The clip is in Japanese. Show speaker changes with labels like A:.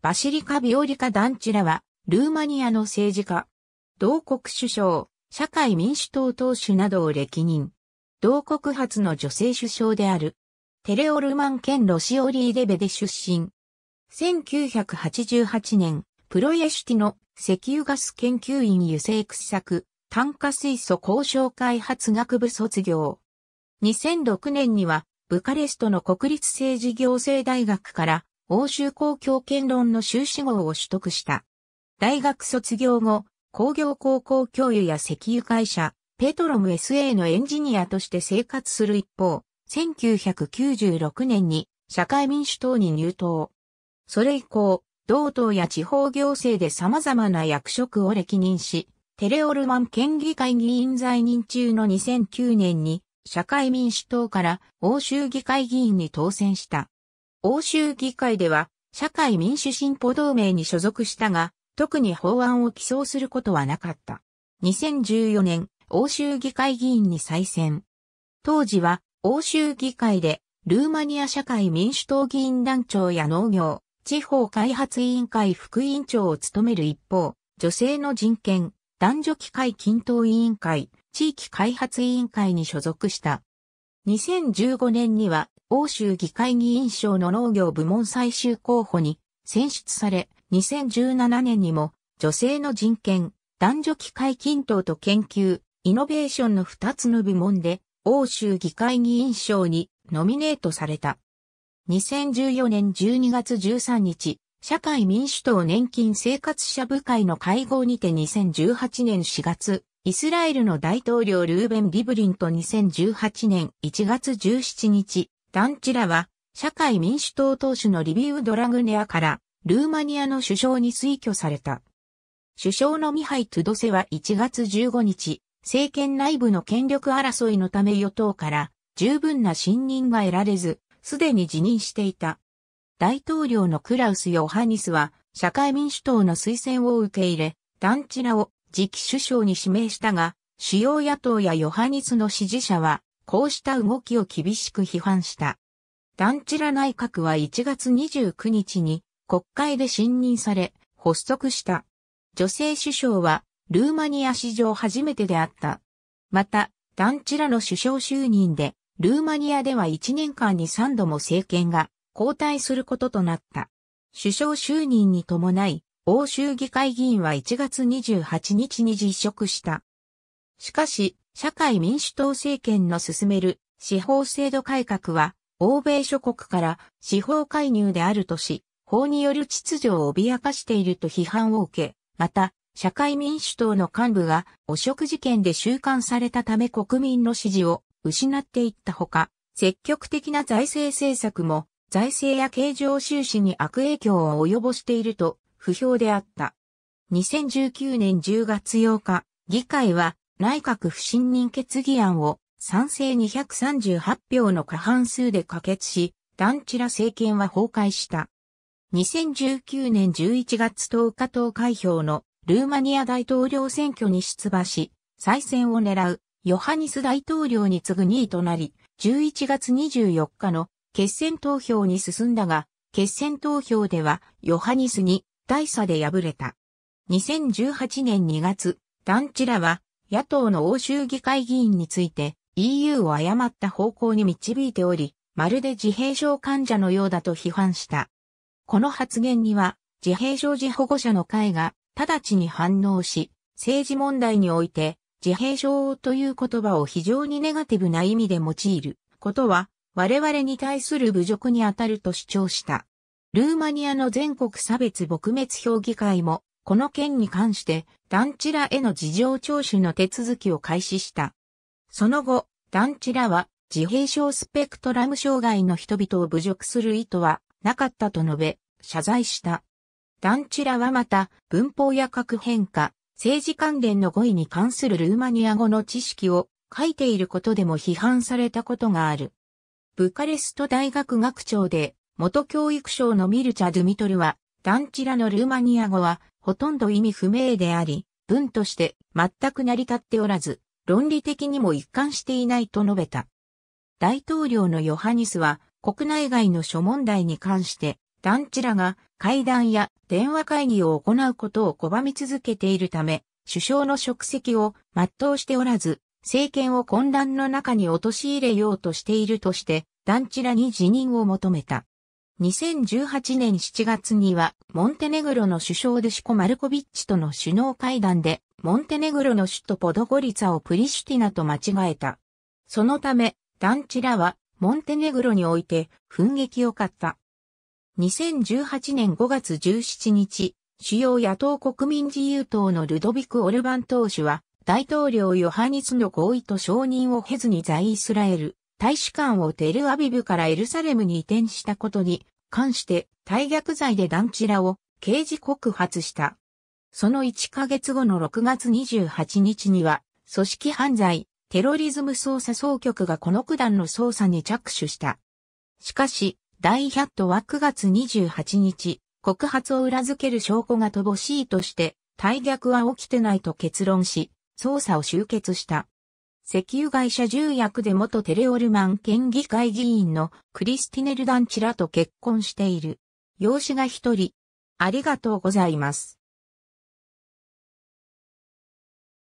A: バシリカ・ビオリカ・ダンチラは、ルーマニアの政治家。同国首相、社会民主党党首などを歴任。同国初の女性首相である。テレオルマン県ロシオリーデベで出身。1988年、プロエシュティの石油ガス研究院油性掘削、炭化水素交渉開発学部卒業。2006年には、ブカレストの国立政治行政大学から欧州公共権論の修士号を取得した。大学卒業後、工業高校教諭や石油会社、ペトロム SA のエンジニアとして生活する一方、1996年に社会民主党に入党。それ以降、同党や地方行政で様々な役職を歴任し、テレオルマン県議会議員在任中の2009年に社会民主党から欧州議会議員に当選した。欧州議会では、社会民主進歩同盟に所属したが、特に法案を起草することはなかった。2014年、欧州議会議員に再選。当時は、欧州議会で、ルーマニア社会民主党議員団長や農業、地方開発委員会副委員長を務める一方、女性の人権、男女機会均等委員会、地域開発委員会に所属した。2015年には欧州議会議員賞の農業部門最終候補に選出され、2017年にも女性の人権、男女機会均等と研究、イノベーションの2つの部門で欧州議会議員賞にノミネートされた。2014年12月13日、社会民主党年金生活者部会の会合にて2018年4月、イスラエルの大統領ルーベン・リブリンと2018年1月17日、ダンチラは、社会民主党党首のリビウ・ドラグネアから、ルーマニアの首相に推挙された。首相のミハイ・トゥドセは1月15日、政権内部の権力争いのため与党から十分な信任が得られず、すでに辞任していた。大統領のクラウス・ヨハニスは、社会民主党の推薦を受け入れ、ダンチラを次期首相に指名したが、主要野党やヨハニスの支持者は、こうした動きを厳しく批判した。ダンチラ内閣は1月29日に国会で信任され発足した。女性首相はルーマニア史上初めてであった。また、ダンチラの首相就任で、ルーマニアでは1年間に3度も政権が交代することとなった。首相就任に伴い、欧州議会議員は1月28日に辞職した。しかし、社会民主党政権の進める司法制度改革は、欧米諸国から司法介入であるとし、法による秩序を脅かしていると批判を受け、また、社会民主党の幹部が汚職事件で収監されたため国民の支持を失っていったほか、積極的な財政政策も財政や経常収支に悪影響を及ぼしていると不評であった。2019年10月8日、議会は内閣不信任決議案を賛成238票の過半数で可決し、ダンチラ政権は崩壊した。2019年11月10日投開票のルーマニア大統領選挙に出馬し、再選を狙うヨハニス大統領に次ぐ2位となり、11月24日の決選投票に進んだが、決選投票ではヨハニスに大差で敗れた。2018年2月、ダンチラは野党の欧州議会議員について EU を誤った方向に導いており、まるで自閉症患者のようだと批判した。この発言には、自閉症児保護者の会が直ちに反応し、政治問題において、自閉症という言葉を非常にネガティブな意味で用いることは、我々に対する侮辱にあたると主張した。ルーマニアの全国差別撲滅評議会もこの件に関して、団地らへの事情聴取の手続きを開始した。その後、団地らは、自閉症スペクトラム障害の人々を侮辱する意図はなかったと述べ、謝罪した。団地らはまた、文法や核変化、政治関連の語彙に関するルーマニア語の知識を書いていることでも批判されたことがある。ブカレスト大学学長で、元教育省のミルチャ・ドゥミトルは、団地らのルーマニア語はほとんど意味不明であり、文として全く成り立っておらず、論理的にも一貫していないと述べた。大統領のヨハニスは国内外の諸問題に関して、団地らが会談や電話会議を行うことを拒み続けているため、首相の職責を全うしておらず、政権を混乱の中に陥れようとしているとして、団地らに辞任を求めた。2018年7月には、モンテネグロの首相デシコ・マルコビッチとの首脳会談で、モンテネグロの首都ポドゴリツァをプリシュティナと間違えた。そのため、団地らは、モンテネグロにおいて、奮撃を買った。2018年5月17日、主要野党国民自由党のルドビク・オルバン党首は、大統領ヨハニスの合意と承認を経ずに在イスラエル、大使館をテルアビブからエルサレムに移転したことに関して大逆罪で団地らを刑事告発した。その1ヶ月後の6月28日には、組織犯罪、テロリズム捜査総局がこの九段の捜査に着手した。しかし、第ヒャットは9月28日、告発を裏付ける証拠が乏しいとして、大逆は起きてないと結論し、捜査を終結した。石油会社重役で元テレオルマン県議会議員のクリスティネル・ダンチラと結婚している。養子が一人。ありがとうございます。